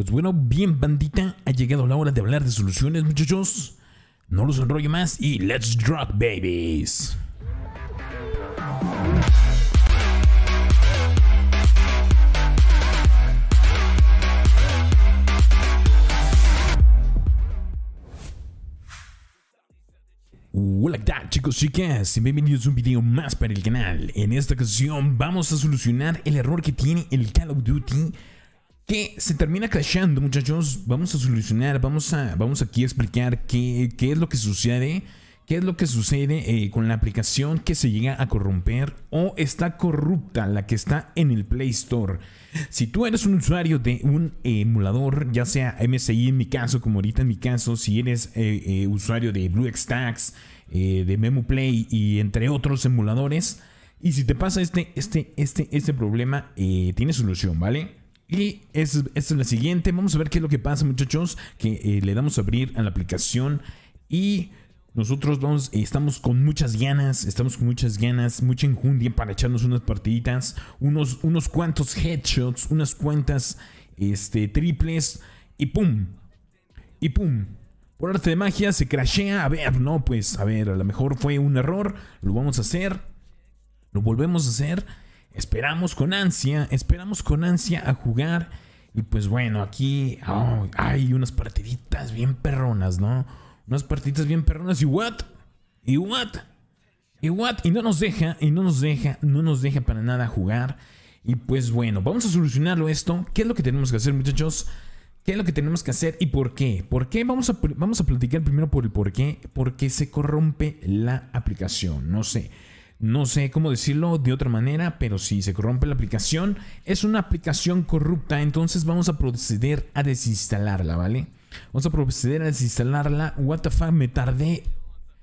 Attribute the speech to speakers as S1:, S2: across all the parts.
S1: Pues bueno, bien bandita, ha llegado la hora de hablar de soluciones muchachos. No los enrollo más y let's drop babies. Hola, chicos, chicas? Bienvenidos a un video más para el canal. En esta ocasión vamos a solucionar el error que tiene el Call of Duty que se termina crashando, muchachos. Vamos a solucionar, vamos a, vamos aquí a explicar qué, es lo que sucede, qué es lo que sucede eh, con la aplicación que se llega a corromper o está corrupta, la que está en el Play Store. Si tú eres un usuario de un emulador, ya sea MSI en mi caso, como ahorita en mi caso, si eres eh, eh, usuario de tax de play y entre otros emuladores, y si te pasa este, este, este, este problema, tiene solución, ¿vale? Y esta es la siguiente. Vamos a ver qué es lo que pasa, muchachos. Que eh, le damos a abrir a la aplicación. Y nosotros vamos, eh, estamos con muchas ganas. Estamos con muchas ganas. Mucha enjundia para echarnos unas partiditas. Unos, unos cuantos headshots. Unas cuantas este, triples. Y pum. Y pum. Por arte de magia se crashea. A ver, no, pues, a ver, a lo mejor fue un error. Lo vamos a hacer. Lo volvemos a hacer. Esperamos con ansia, esperamos con ansia a jugar. Y pues bueno, aquí oh, hay unas partiditas bien perronas, ¿no? Unas partiditas bien perronas. ¿Y what? ¿Y what? ¿Y what? Y no nos deja, y no nos deja, no nos deja para nada jugar. Y pues bueno, vamos a solucionarlo esto. ¿Qué es lo que tenemos que hacer, muchachos? ¿Qué es lo que tenemos que hacer y por qué? ¿Por qué? Vamos a, vamos a platicar primero por el por qué. Porque se corrompe la aplicación. No sé. No sé cómo decirlo de otra manera, pero si se corrompe la aplicación, es una aplicación corrupta, entonces vamos a proceder a desinstalarla, ¿vale? Vamos a proceder a desinstalarla. What the fuck, me tardé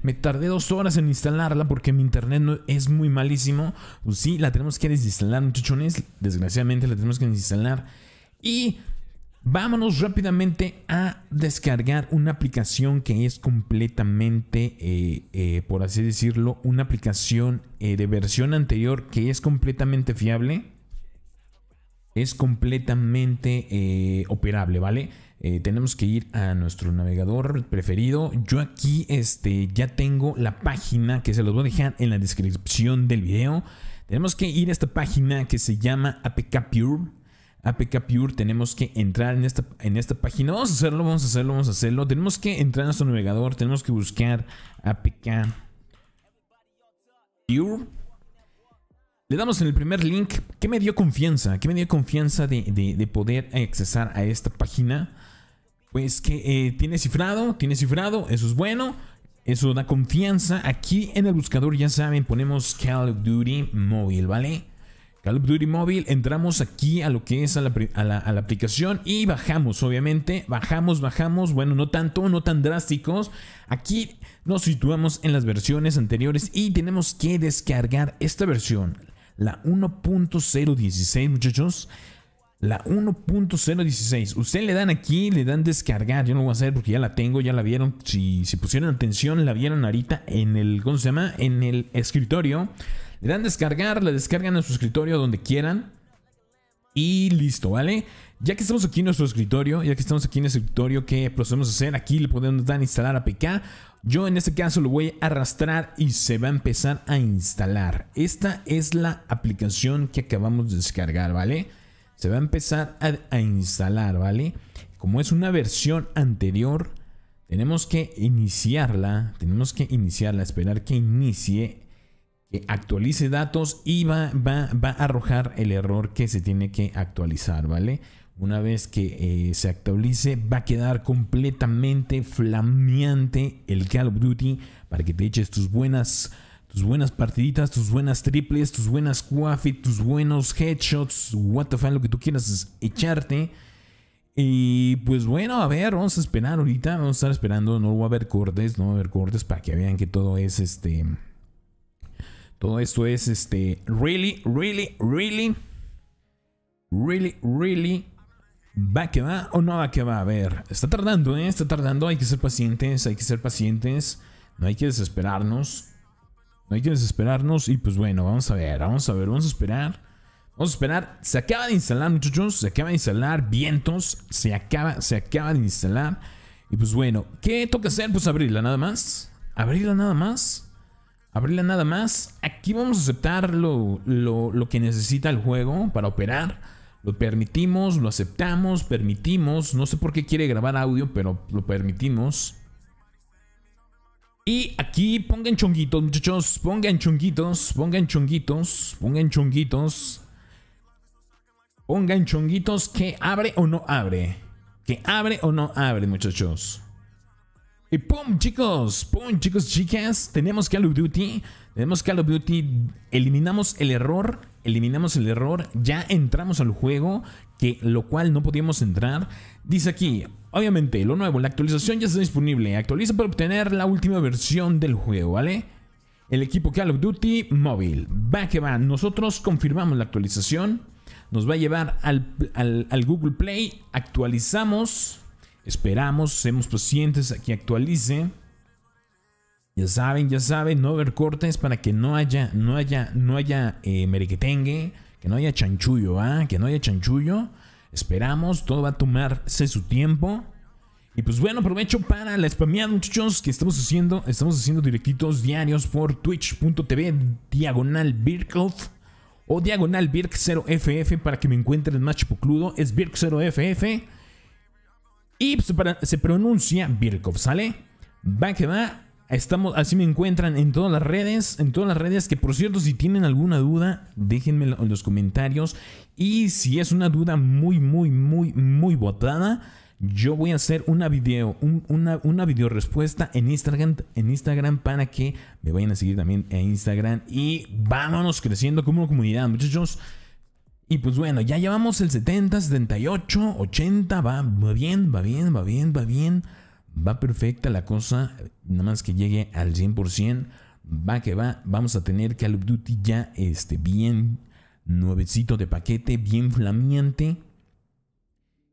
S1: me tardé dos horas en instalarla porque mi internet no, es muy malísimo. Pues sí, la tenemos que desinstalar, muchachones. Desgraciadamente la tenemos que desinstalar. Y Vámonos rápidamente a descargar una aplicación que es completamente, eh, eh, por así decirlo, una aplicación eh, de versión anterior que es completamente fiable. Es completamente operable, ¿vale? tenemos que ir a nuestro navegador preferido. Yo aquí este, ya tengo la página que se los voy a dejar en la descripción del video. Tenemos que ir a esta página que se llama APK Pure. APK Pure, tenemos que entrar en esta, en esta página. Vamos a hacerlo, vamos a hacerlo, vamos a hacerlo. Tenemos que entrar a nuestro navegador, tenemos que buscar APK Pure. Le damos en el primer link. ¿Qué me dio confianza? ¿Qué me dio confianza de, poder accesar a esta página? Pues que eh, tiene cifrado, tiene cifrado, eso es bueno. Eso da confianza. Aquí en el buscador, ya saben, ponemos Call of Duty Mobile, ¿vale? Call Mobile, entramos aquí a lo que es a la, aplicación y bajamos, obviamente, bajamos, bajamos, bueno, no tanto, no tan drásticos. Aquí nos situamos en las versiones anteriores y tenemos que descargar esta versión, la 1.016, muchachos. La 1.016. Usted le dan aquí, le dan descargar. Yo no lo voy a hacer porque ya la tengo, ya la vieron. Si, si pusieron atención, la vieron ahorita en el, ¿cómo se llama? En el escritorio. Le dan descargar, la descargan en su escritorio donde quieran. Y listo, ¿vale? Ya que estamos aquí en nuestro escritorio, ya que estamos aquí en el escritorio qué procedemos a hacer, aquí le podemos dar a instalar APK. Yo en este caso lo voy a arrastrar y se va a empezar a instalar. Esta es la aplicación que acabamos de descargar, ¿vale? Se va a empezar a instalar, ¿vale? Como es una versión anterior, tenemos que iniciarla, tenemos que iniciarla, esperar que inicie que actualice datos y va, a arrojar el error que se tiene que actualizar, ¿vale? Una vez que eh, se actualice va a quedar completamente flameante el Call of Duty para que te eches tus buenas, tus buenas partiditas, tus buenas triples, tus buenas quaffits, tus buenos headshots, what the lo que tú quieras es echarte. Y pues bueno, a ver, vamos a esperar ahorita, vamos a estar esperando, no va a haber cortes, no va a haber cortes para que vean que todo es este todo esto es este really, really, really, really, really. ¿Va que va o no va que va? A ver, está tardando, ¿eh? Está tardando, hay que ser pacientes, hay que ser pacientes. No hay que desesperarnos. No hay que desesperarnos. Y pues bueno, vamos a ver, vamos a ver, vamos a esperar. Vamos a esperar. Se acaba de instalar, muchachos. Se acaba de instalar. Vientos. Se acaba, se acaba de instalar. Y pues bueno, ¿qué toca hacer? Pues abrirla nada más. Abrirla nada más abrirla nada más. Aquí vamos a aceptar lo, lo que necesita el juego para operar. Lo permitimos, lo aceptamos, permitimos. No sé por qué quiere grabar audio, pero lo permitimos. Y aquí pongan chonguitos, muchachos. Pongan chonguitos, pongan chonguitos, pongan chonguitos. Pongan chonguitos que abre o no abre. Que abre o no abre, muchachos. Y pum, chicos, pum, chicos, chicas, tenemos Call of Duty, tenemos Call of Duty, eliminamos el error, eliminamos el error, ya entramos al juego, que lo cual no podíamos entrar. Dice aquí, obviamente, lo nuevo, la actualización ya está disponible, actualiza para obtener la última versión del juego, ¿vale? El equipo Call of Duty móvil, va que va, nosotros confirmamos la actualización, nos va a llevar al, al Google Play, actualizamos Esperamos, seamos pacientes aquí que actualice. Ya saben, ya saben, no ver cortes para que no haya, no haya, no haya eh, que no haya chanchullo, ¿ah? Que no haya chanchullo. Esperamos, todo va a tomarse su tiempo. Y pues bueno, aprovecho para la spameada, muchachos, que estamos haciendo. Estamos haciendo directitos diarios por twitch.tv diagonal birkoff o diagonal Birk0FF para que me encuentren más chipocludo. Es Birk0FF. Y se pronuncia Birkov, ¿sale? Va que va. Estamos, así me encuentran en todas las redes, en todas las redes, que por cierto, si tienen alguna duda, déjenme en los comentarios. Y si es una duda muy, muy, muy, muy botada, yo voy a hacer una video, una, una video respuesta en Instagram, en Instagram para que me vayan a seguir también en Instagram. Y vámonos creciendo como una comunidad, muchachos. Y pues bueno, ya llevamos el 70, 78, 80, va, bien, va bien, va bien, va bien. Va perfecta la cosa, nada más que llegue al 100%, va que va. Vamos a tener Call of Duty ya este, bien nuevecito de paquete, bien flameante.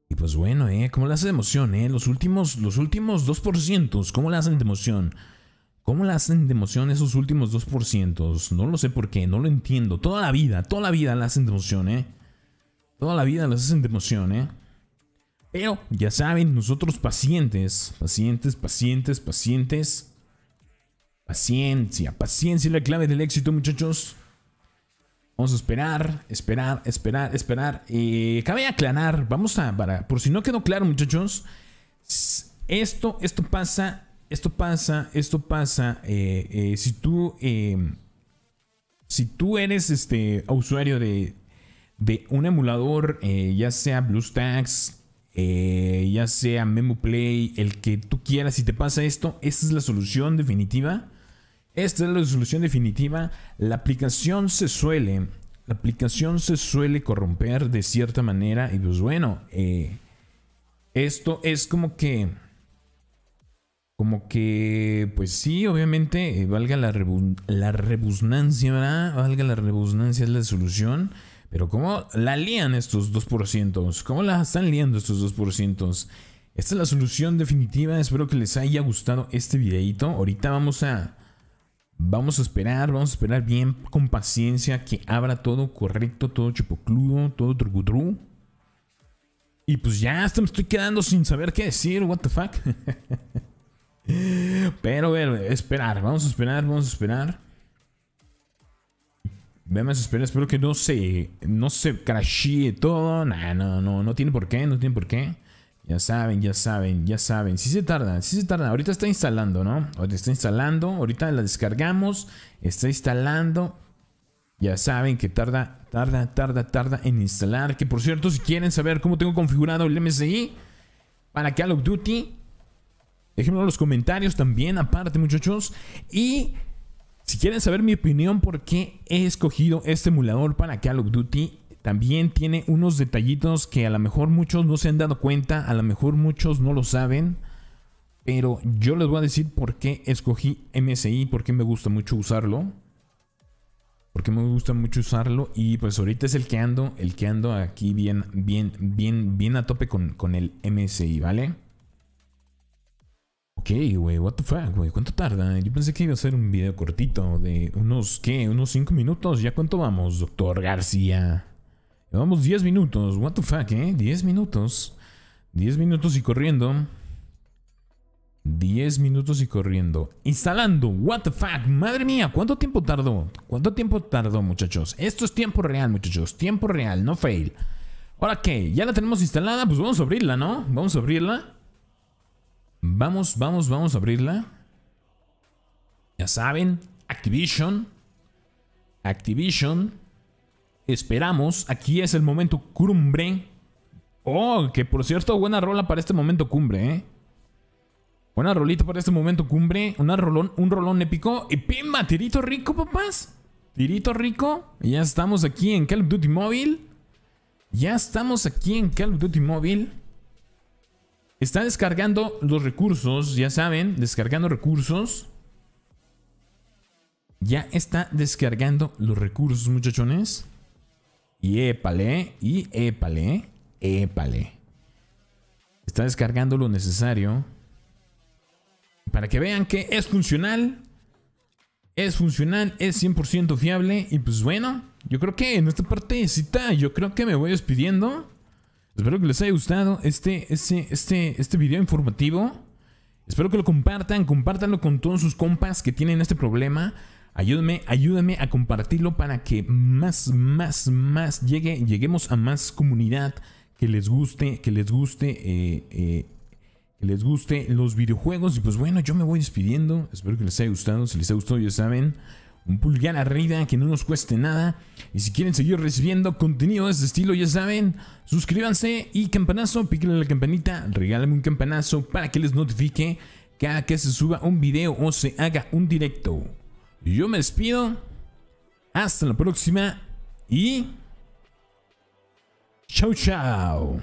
S1: Y pues bueno, ¿eh? ¿Cómo le hace de emoción, eh? Los últimos, los últimos 2%, ¿cómo le hacen de emoción? ¿Cómo la hacen de emoción esos últimos 2%? No lo sé por qué, no lo entiendo. Toda la vida, toda la vida la hacen de emoción, ¿eh? Toda la vida la hacen de emoción, ¿eh? Pero, ya saben, nosotros pacientes, pacientes, pacientes, pacientes. Paciencia, paciencia es la clave del éxito, muchachos. Vamos a esperar, esperar, esperar, esperar. Eh, cabe aclarar, vamos a, para, por si no quedó claro, muchachos, esto, esto pasa esto pasa, esto pasa. Eh, eh, si tú. Em, si tú eres este usuario de, de un emulador, eh, ya sea BlueStacks, ya sea MemoPlay, el que tú quieras, si te pasa esto, esta es la solución definitiva. Esta es la solución definitiva. La aplicación se suele. La aplicación se suele corromper de cierta manera. Y pues bueno. esto es como que como que, pues sí, obviamente, eh, valga la, la rebusnancia, ¿verdad? Valga la rebusnancia es la solución. Pero ¿cómo la lían estos 2%? ¿Cómo la están liando estos 2%? Esta es la solución definitiva. Espero que les haya gustado este videito. Ahorita vamos a... Vamos a esperar, vamos a esperar bien, con paciencia, que abra todo correcto, todo chupocludo, todo trucutru. Y pues ya, hasta me estoy quedando sin saber qué decir, what the fuck. Pero, ver, esperar. Vamos a esperar, vamos a esperar. Vamos a esperar. Espero que no se, no se crashee todo. No, no, no, no tiene por qué, no tiene por qué. Ya saben, ya saben, ya saben. Si se tarda, si se tarda. Ahorita está instalando, ¿no? Ahorita está instalando. Ahorita la descargamos. Está instalando. Ya saben que tarda, tarda, tarda, tarda en instalar. Que por cierto, si quieren saber cómo tengo configurado el MSI para Call of Duty, Déjenme los comentarios también, aparte, muchachos. Y si quieren saber mi opinión por qué he escogido este emulador para Call of Duty, también tiene unos detallitos que a lo mejor muchos no se han dado cuenta, a lo mejor muchos no lo saben. Pero yo les voy a decir por qué escogí MSI, por qué me gusta mucho usarlo. Porque me gusta mucho usarlo y pues ahorita es el que ando, el que ando aquí bien, bien, bien, bien a tope con, con el MSI, ¿vale? Ok, güey, what the fuck, wey, ¿cuánto tarda? Yo pensé que iba a hacer un video cortito de unos, ¿qué? Unos 5 minutos. ¿Ya cuánto vamos, doctor García? vamos 10 minutos, what the fuck, ¿eh? 10 minutos. 10 minutos y corriendo. 10 minutos y corriendo. Instalando. What the fuck. Madre mía, ¿cuánto tiempo tardó? ¿Cuánto tiempo tardó, muchachos? Esto es tiempo real, muchachos. Tiempo real, no fail. Ahora qué? ya la tenemos instalada, pues vamos a abrirla, ¿no? Vamos a abrirla. Vamos, vamos, vamos a abrirla. Ya saben, Activision. Activision. Esperamos. Aquí es el momento cumbre. Oh, que por cierto, buena rola para este momento cumbre, ¿eh? Buena rolita para este momento cumbre. rolón, un rolón épico. Y pimba, tirito rico, papás. Tirito rico. Ya estamos aquí en Call of Duty Mobile. Ya estamos aquí en Call of Duty Mobile. Está descargando los recursos, ya saben, descargando recursos. Ya está descargando los recursos, muchachones. Y épale, y épale, épale. Está descargando lo necesario. Para que vean que es funcional. Es funcional, es 100% fiable. Y pues bueno, yo creo que en esta partecita yo creo que me voy despidiendo. Espero que les haya gustado este, este, este, este video informativo. Espero que lo compartan, compártanlo con todos sus compas que tienen este problema. Ayúdame, ayúdame a compartirlo para que más, más, más llegue, lleguemos a más comunidad que les guste, que les guste, eh, eh, que les guste los videojuegos. Y pues bueno, yo me voy despidiendo. Espero que les haya gustado. Si les ha gustado, ya saben un pulgar arriba que no nos cueste nada. Y si quieren seguir recibiendo contenido de este estilo, ya saben, suscríbanse y campanazo, píquenle la campanita, regálame un campanazo para que les notifique cada que se suba un video o se haga un directo. Yo me despido, hasta la próxima y... Chau, chau.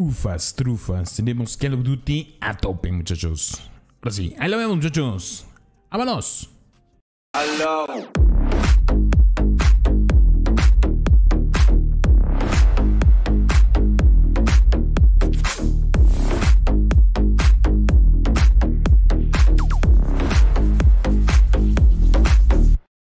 S1: Ufas, trufas. Tenemos Call of Duty a tope, muchachos. Ahora sí, ahí lo vemos, muchachos. ¡Vámonos!